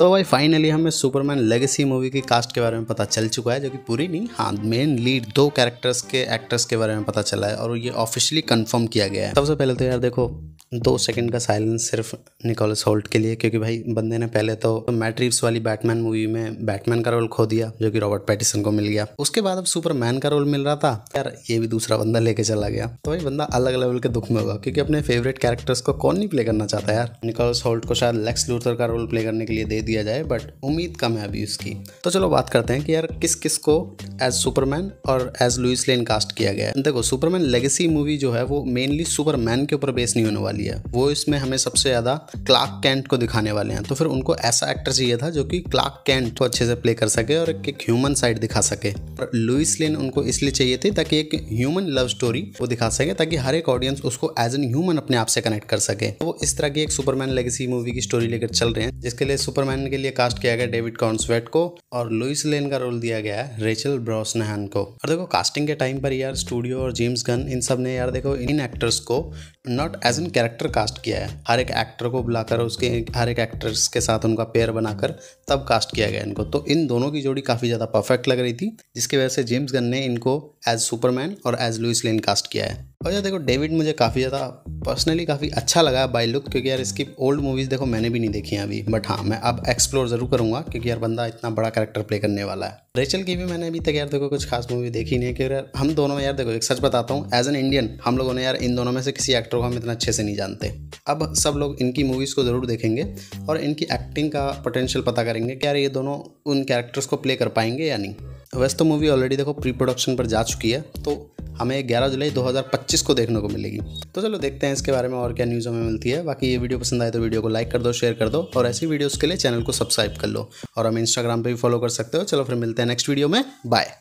तो भाई फाइनली हमें सुपरमैन लेगेसी मूवी की कास्ट के बारे में पता चल चुका है जो कि पूरी नहीं हाँ मेन लीड दो कैरेक्टर्स के एक्टर्स के बारे में पता चला है और ये ऑफिशियली कंफर्म किया गया है सबसे पहले तो यार देखो दो सेकंड का साइलेंस सिर्फ निकोलस होल्ट के लिए क्योंकि भाई बंदे ने पहले तो मैट्रिक्स वाली बैटमैन मूवी में बैटमैन का रोल खो दिया जो कि रॉबर्ट पैटिसन को मिल गया उसके बाद अब सुपरमैन का रोल मिल रहा था यार ये भी दूसरा बंदा लेके चला गया तो भाई बंदा अलग लेवल के दुख में होगा क्योंकि अपने फेवरेट कैरेक्टर्स को कौन नहीं प्ले करना चाहता यार निकोलस होल्ट को शायद लेक्स लूथर का रोल प्ले करने के लिए दे दिया जाए बट उम्मीद कम है अभी उसकी तो चलो बात करते हैं कि यार किस किस को एज सुपरमैन और एज लुइस लेन कास्ट किया गया है देखो सुपरमैन लेगेसी मूवी जो है वो मेनली सुपरमैन के ऊपर बेस नहीं होने वाली वाली है वो इसमें हमें सबसे ज़्यादा क्लार्क कैंट को दिखाने वाले हैं तो फिर उनको ऐसा एक्टर चाहिए था जो कि क्लार्क कैंट को अच्छे से प्ले कर सके और एक, एक ह्यूमन साइड दिखा सके और लुइस लेन उनको इसलिए चाहिए थी ताकि एक ह्यूमन लव स्टोरी वो दिखा सके ताकि हर एक ऑडियंस उसको एज एन ह्यूमन अपने आप से कनेक्ट कर सके तो वो इस तरह की एक सुपरमैन लेगेसी मूवी की स्टोरी लेकर चल रहे हैं जिसके लिए सुपरमैन के लिए कास्ट किया गया डेविड कॉन्सवेट को और लुइस लेन का रोल दिया गया है रेचल ब्रॉसनहन को और देखो कास्टिंग के टाइम पर यार स्टूडियो और जेम्स गन इन सब ने यार देखो इन एक्टर्स को not as an character character cast किया है हर एक एक्टर को बुलाकर उसके हर एक एक्टर्स के साथ उनका पेयर बनाकर तब कास्ट किया गया इनको तो इन दोनों की जोड़ी काफ़ी ज़्यादा परफेक्ट लग रही थी जिसकी वजह से जेम्स गन ने इनको एज सुपरमैन और एज लुइस लेन कास्ट किया है और यार देखो डेविड मुझे काफ़ी ज़्यादा पर्सनली काफ़ी अच्छा लगा बाई लुक क्योंकि यार इसकी ओल्ड मूवीज़ देखो मैंने भी नहीं देखी हैं अभी बट हाँ मैं अब एक्सप्लोर ज़रूर करूँगा क्योंकि यार बंदा इतना बड़ा करेक्टर प्ले करने वाला है रेचल की भी मैंने अभी तक यार देखो कुछ खास मूवी देखी नहीं है क्योंकि यार हम दोनों में यार देखो एक सच बताता हूँ एज एन इंडियन हम लोगों ने यार इन दोनों में से किसी एक्टर को हम इतना अच्छे से नहीं जानते अब सब लोग इनकी मूवीज़ को ज़रूर देखेंगे और इनकी एक्टिंग का पोटेंशियल पता करेंगे क्या ये दोनों उन कैरेक्टर्स को प्ले कर पाएंगे या नहीं वैसे तो मूवी ऑलरेडी देखो प्री प्रोडक्शन पर जा चुकी है तो हमें 11 जुलाई 2025 को देखने को मिलेगी तो चलो देखते हैं इसके बारे में और क्या न्यूज़ हमें मिलती है बाकी ये वीडियो पसंद आए तो वीडियो को लाइक कर दो शेयर कर दो और ऐसी वीडियोज़ के लिए चैनल को सब्सक्राइब कर लो और हमें इंस्टाग्राम पर भी फॉलो कर सकते हो चलो फिर मिलते हैं नेक्स्ट वीडियो में बाय